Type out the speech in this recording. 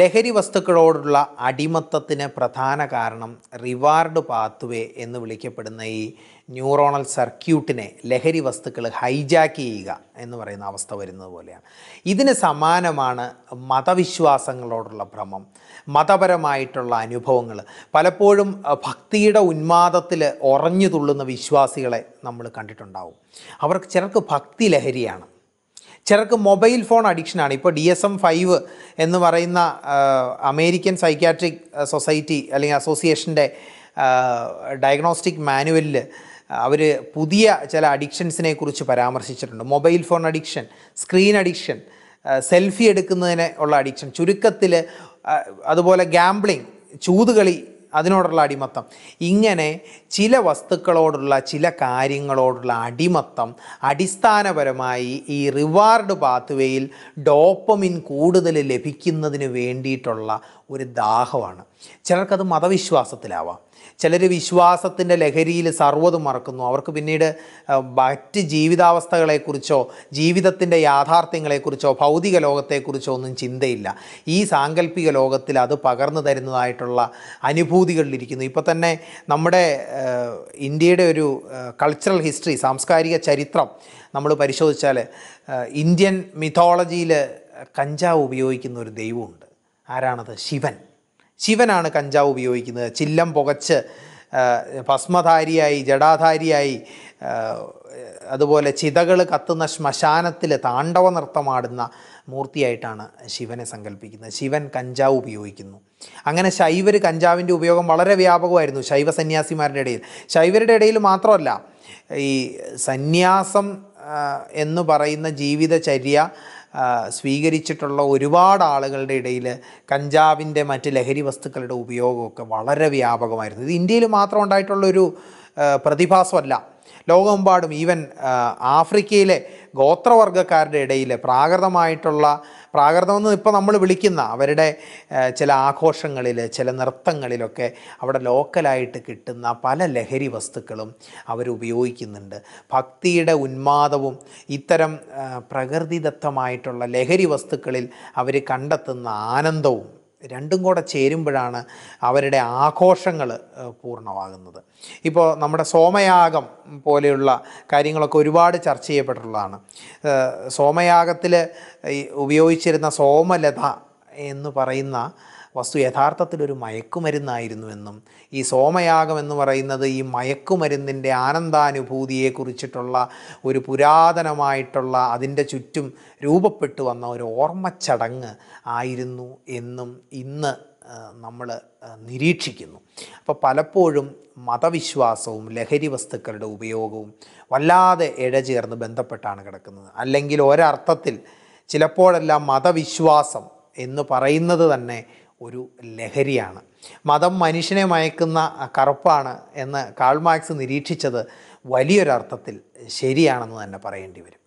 ലഹരി വസ്തുക്കളോടുള്ള അടിമത്തത്തിന് പ്രധാന കാരണം റിവാർഡ് പാത്വേ എന്ന് വിളിക്കപ്പെടുന്ന ഈ ന്യൂറോണൽ സർക്യൂട്ടിനെ ലഹരി വസ്തുക്കൾ ഹൈജാക്ക് ചെയ്യുക എന്ന് പറയുന്ന അവസ്ഥ വരുന്നത് പോലെയാണ് ഇതിന് സമാനമാണ് മതവിശ്വാസങ്ങളോടുള്ള ഭ്രമം മതപരമായിട്ടുള്ള അനുഭവങ്ങൾ പലപ്പോഴും ഭക്തിയുടെ ഉന്മാദത്തിൽ ഉറഞ്ഞു തുള്ളുന്ന വിശ്വാസികളെ നമ്മൾ കണ്ടിട്ടുണ്ടാവും അവർക്ക് ചിലർക്ക് ഭക്തി ലഹരിയാണ് ചിലർക്ക് മൊബൈൽ ഫോൺ അഡിക്ഷനാണ് ഇപ്പോൾ ഡി എസ് എം ഫൈവ് എന്ന് പറയുന്ന അമേരിക്കൻ സൈക്യാട്രിക് സൊസൈറ്റി അല്ലെങ്കിൽ അസോസിയേഷൻ്റെ ഡയഗ്നോസ്റ്റിക് മാനുവലിൽ അവർ പുതിയ ചില അഡിക്ഷൻസിനെ കുറിച്ച് പരാമർശിച്ചിട്ടുണ്ട് mobile phone addiction screen addiction selfie എടുക്കുന്നതിന് ഉള്ള അഡിക്ഷൻ ചുരുക്കത്തിൽ അതുപോലെ ഗാംബ്ലിംഗ് ചൂതുകളി അതിനോടുള്ള അടിമത്തം ഇങ്ങനെ ചില വസ്തുക്കളോടുള്ള ചില കാര്യങ്ങളോടുള്ള അടിമത്തം അടിസ്ഥാനപരമായി ഈ റിവാർഡ് പാത്വേയിൽ ഡോപ്പമിൻ കൂടുതൽ ലഭിക്കുന്നതിന് വേണ്ടിയിട്ടുള്ള ഒരു ദാഹമാണ് ചിലർക്കത് മതവിശ്വാസത്തിലാവാം ചിലർ വിശ്വാസത്തിൻ്റെ ലഹരിയിൽ സർവ്വതും മറക്കുന്നു അവർക്ക് പിന്നീട് മറ്റ് ജീവിതാവസ്ഥകളെക്കുറിച്ചോ ജീവിതത്തിൻ്റെ യാഥാർത്ഥ്യങ്ങളെക്കുറിച്ചോ ഭൗതിക ലോകത്തെക്കുറിച്ചോ ഒന്നും ചിന്തയില്ല ഈ സാങ്കല്പിക ലോകത്തിൽ അത് പകർന്നു തരുന്നതായിട്ടുള്ള അനുഭൂതികളിലിരിക്കുന്നു ഇപ്പോൾ തന്നെ നമ്മുടെ ഇന്ത്യയുടെ ഒരു കൾച്ചറൽ ഹിസ്റ്ററി സാംസ്കാരിക ചരിത്രം നമ്മൾ പരിശോധിച്ചാൽ ഇന്ത്യൻ മിഥോളജിയിൽ കഞ്ചാവ് ഉപയോഗിക്കുന്ന ഒരു ദൈവമുണ്ട് ആരാണത് ശിവൻ ശിവനാണ് കഞ്ചാവ് ഉപയോഗിക്കുന്നത് ചില്ലം പുകച്ച് ഭസ്മധാരിയായി ജടാധാരിയായി അതുപോലെ ചിതകൾ കത്തുന്ന ശ്മശാനത്തിൽ താണ്ഡവ നൃത്തമാടുന്ന മൂർത്തിയായിട്ടാണ് ശിവനെ സങ്കല്പിക്കുന്നത് ശിവൻ കഞ്ചാവ് ഉപയോഗിക്കുന്നു അങ്ങനെ ശൈവർ കഞ്ചാവിൻ്റെ ഉപയോഗം വളരെ വ്യാപകമായിരുന്നു ശൈവ സന്യാസിമാരുടെ ഇടയിൽ ശൈവരുടെ ഇടയിൽ മാത്രമല്ല ഈ സന്യാസം എന്ന് പറയുന്ന ജീവിതചര്യ സ്വീകരിച്ചിട്ടുള്ള ഒരുപാട് ആളുകളുടെ ഇടയിൽ കഞ്ചാവിൻ്റെ മറ്റ് ലഹരി വസ്തുക്കളുടെ ഉപയോഗമൊക്കെ വളരെ വ്യാപകമായിരുന്നു ഇത് ഇന്ത്യയിൽ മാത്രം ഉണ്ടായിട്ടുള്ളൊരു പ്രതിഭാസമല്ല ലോകമെമ്പാടും ഈവൻ ആഫ്രിക്കയിലെ ഗോത്രവർഗക്കാരുടെ ഇടയിൽ പ്രാകൃതമായിട്ടുള്ള പ്രാകൃതമെന്ന് ഇപ്പോൾ നമ്മൾ വിളിക്കുന്ന അവരുടെ ചില ആഘോഷങ്ങളിൽ ചില നൃത്തങ്ങളിലൊക്കെ അവിടെ ലോക്കലായിട്ട് കിട്ടുന്ന പല ലഹരി വസ്തുക്കളും അവരുപയോഗിക്കുന്നുണ്ട് ഭക്തിയുടെ ഉന്മാദവും ഇത്തരം പ്രകൃതിദത്തമായിട്ടുള്ള ലഹരി വസ്തുക്കളിൽ അവർ കണ്ടെത്തുന്ന ആനന്ദവും രണ്ടും കൂടെ ചേരുമ്പോഴാണ് അവരുടെ ആഘോഷങ്ങൾ പൂർണ്ണമാകുന്നത് ഇപ്പോൾ നമ്മുടെ സോമയാഗം പോലെയുള്ള കാര്യങ്ങളൊക്കെ ഒരുപാട് ചർച്ച ചെയ്യപ്പെട്ടിട്ടുള്ളതാണ് സോമയാഗത്തിൽ ഉപയോഗിച്ചിരുന്ന സോമലത എന്ന് പറയുന്ന വസ്തു യഥാർത്ഥത്തിൽ ഒരു മയക്കുമരുന്നായിരുന്നുവെന്നും ഈ സോമയാഗം എന്ന് പറയുന്നത് ഈ മയക്കുമരുന്നിൻ്റെ ആനന്ദാനുഭൂതിയെക്കുറിച്ചിട്ടുള്ള ഒരു പുരാതനമായിട്ടുള്ള അതിൻ്റെ ചുറ്റും രൂപപ്പെട്ടു വന്ന ഒരു ഓർമ്മച്ചടങ്ങ് ആയിരുന്നു എന്നും ഇന്ന് നമ്മൾ നിരീക്ഷിക്കുന്നു അപ്പോൾ പലപ്പോഴും മതവിശ്വാസവും ലഹരി വസ്തുക്കളുടെ ഉപയോഗവും വല്ലാതെ ഇഴചേർന്ന് ബന്ധപ്പെട്ടാണ് കിടക്കുന്നത് അല്ലെങ്കിൽ ഒരർത്ഥത്തിൽ ചിലപ്പോഴെല്ലാം മതവിശ്വാസം എന്ന് പറയുന്നത് തന്നെ ഒരു ലഹരിയാണ് മതം മനുഷ്യനെ മയക്കുന്ന കറുപ്പാണ് എന്ന് കാൾമാക്സ് നിരീക്ഷിച്ചത് വലിയൊരർത്ഥത്തിൽ ശരിയാണെന്ന് തന്നെ പറയേണ്ടി വരും